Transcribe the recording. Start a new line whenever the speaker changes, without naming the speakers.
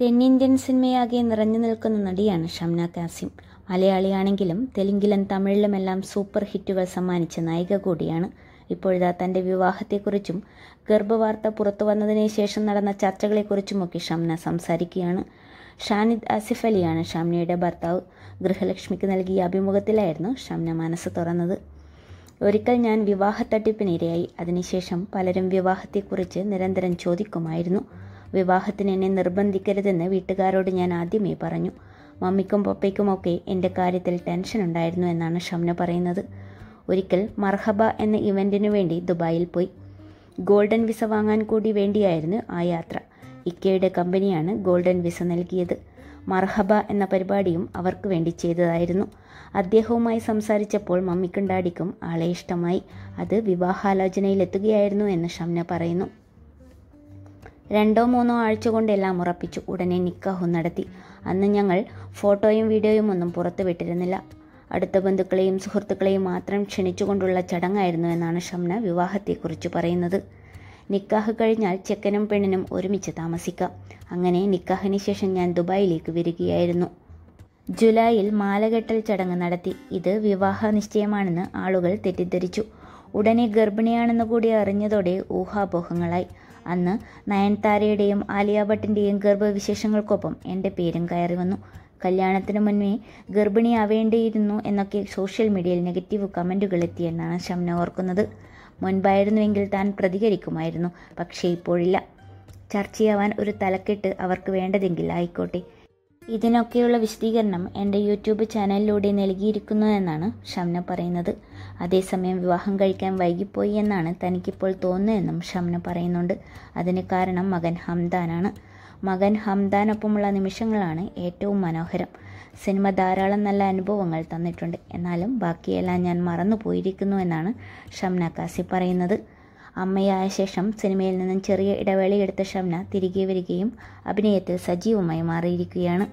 തെന്നിന്ത്യൻ സിനിമയാകെ നിറഞ്ഞു നിൽക്കുന്ന നടിയാണ് ഷംന കാസിം മലയാളിയാണെങ്കിലും തെലുങ്കിലും തമിഴിലുമെല്ലാം സൂപ്പർ ഹിറ്റുകൾ സമ്മാനിച്ച നായിക കൂടിയാണ് ഇപ്പോഴിതാ തൻ്റെ വിവാഹത്തെക്കുറിച്ചും ഗർഭവാർത്ത പുറത്തു വന്നതിനു ശേഷം നടന്ന ചർച്ചകളെക്കുറിച്ചുമൊക്കെ ഷംന സംസാരിക്കുകയാണ് ഷാനിദ് ആസിഫ് അലിയാണ് ഷംനയുടെ ഭർത്താവ് ഗൃഹലക്ഷ്മിക്ക് നൽകിയ അഭിമുഖത്തിലായിരുന്നു ഷംന മനസ്സ് തുറന്നത് ഒരിക്കൽ ഞാൻ വിവാഹത്തട്ടിപ്പിനിരയായി അതിനുശേഷം പലരും വിവാഹത്തെക്കുറിച്ച് നിരന്തരം ചോദിക്കുമായിരുന്നു വിവാഹത്തിന് എന്നെ നിർബന്ധിക്കരുതെന്ന് വീട്ടുകാരോട് ഞാൻ ആദ്യമേ പറഞ്ഞു മമ്മിക്കും പപ്പയ്ക്കുമൊക്കെ എൻ്റെ കാര്യത്തിൽ ടെൻഷൻ ഉണ്ടായിരുന്നു എന്നാണ് ഷംന പറയുന്നത് ഒരിക്കൽ മർഹബ എന്ന ഇവൻറ്റിനു വേണ്ടി ദുബായിൽ പോയി ഗോൾഡൻ വിസ വാങ്ങാൻ കൂടി വേണ്ടിയായിരുന്നു ആ യാത്ര ഇക്കയുടെ കമ്പനിയാണ് ഗോൾഡൻ വിസ നൽകിയത് മർഹബ എന്ന പരിപാടിയും അവർക്ക് വേണ്ടി ചെയ്തതായിരുന്നു അദ്ദേഹവുമായി സംസാരിച്ചപ്പോൾ മമ്മിക്കും ഡാഡിക്കും ആളെ ഇഷ്ടമായി അത് വിവാഹാലോചനയിലെത്തുകയായിരുന്നു എന്ന് ഷംന പറയുന്നു രണ്ടോ മൂന്നോ ആഴ്ച കൊണ്ടെല്ലാം ഉറപ്പിച്ചു ഉടനെ നിക്കാഹും നടത്തി അന്ന് ഞങ്ങൾ ഫോട്ടോയും വീഡിയോയും ഒന്നും പുറത്തു അടുത്ത ബന്ധുക്കളെയും സുഹൃത്തുക്കളെയും മാത്രം ക്ഷണിച്ചുകൊണ്ടുള്ള ചടങ്ങായിരുന്നു എന്നാണ് ഷംന വിവാഹത്തെക്കുറിച്ച് പറയുന്നത് നിക്കാഹ് കഴിഞ്ഞാൽ ചെക്കനും പെണ്ണിനും ഒരുമിച്ച് താമസിക്കാം അങ്ങനെ നിക്കാഹിന് ശേഷം ഞാൻ ദുബായിലേക്ക് വരികയായിരുന്നു ജൂലൈയിൽ മാലകെട്ടൽ ചടങ്ങ് നടത്തി ഇത് വിവാഹ നിശ്ചയമാണെന്ന് ആളുകൾ തെറ്റിദ്ധരിച്ചു ഉടനെ ഗർഭിണിയാണെന്ന് കൂടി അറിഞ്ഞതോടെ ഊഹാപോഹങ്ങളായി അന്ന് നയൻതാരയുടെയും ആലിയ ഭട്ടിൻ്റെയും ഗർഭവിശേഷങ്ങൾക്കൊപ്പം എൻ്റെ പേരും കയറി വന്നു കല്യാണത്തിന് മുന്നേ ഗർഭിണിയാവേണ്ടിയിരുന്നു എന്നൊക്കെ സോഷ്യൽ മീഡിയയിൽ നെഗറ്റീവ് കമൻറ്റുകൾ എത്തിയെന്നാണ് ശംന ഓർക്കുന്നത് മുൻപായിരുന്നുവെങ്കിൽ താൻ പ്രതികരിക്കുമായിരുന്നു പക്ഷേ ഇപ്പോഴില്ല ചർച്ചയാവാൻ ഒരു തലക്കെട്ട് അവർക്ക് വേണ്ടതെങ്കിൽ ആയിക്കോട്ടെ ഇതിനൊക്കെയുള്ള വിശദീകരണം എൻ്റെ യൂട്യൂബ് ചാനലിലൂടെ നൽകിയിരിക്കുന്നു എന്നാണ് ഷംന പറയുന്നത് അതേസമയം വിവാഹം കഴിക്കാൻ വൈകിപ്പോയി എന്നാണ് തനിക്കിപ്പോൾ തോന്നുന്നതെന്നും ഷംന പറയുന്നുണ്ട് അതിന് കാരണം മകൻ ഹംദാനാണ് മകൻ ഹംദാനൊപ്പമുള്ള നിമിഷങ്ങളാണ് ഏറ്റവും മനോഹരം സിനിമ ധാരാളം നല്ല അനുഭവങ്ങൾ തന്നിട്ടുണ്ട് എന്നാലും ബാക്കിയെല്ലാം ഞാൻ മറന്നു പോയിരിക്കുന്നു എന്നാണ് ഷംന കാസി പറയുന്നത് അമ്മയായ ശേഷം സിനിമയിൽ നിന്നും ചെറിയ ഇടവേളയെടുത്ത ഷംന തിരികെ വരികയും അഭിനയത്തിൽ സജീവമായി മാറിയിരിക്കുകയാണ്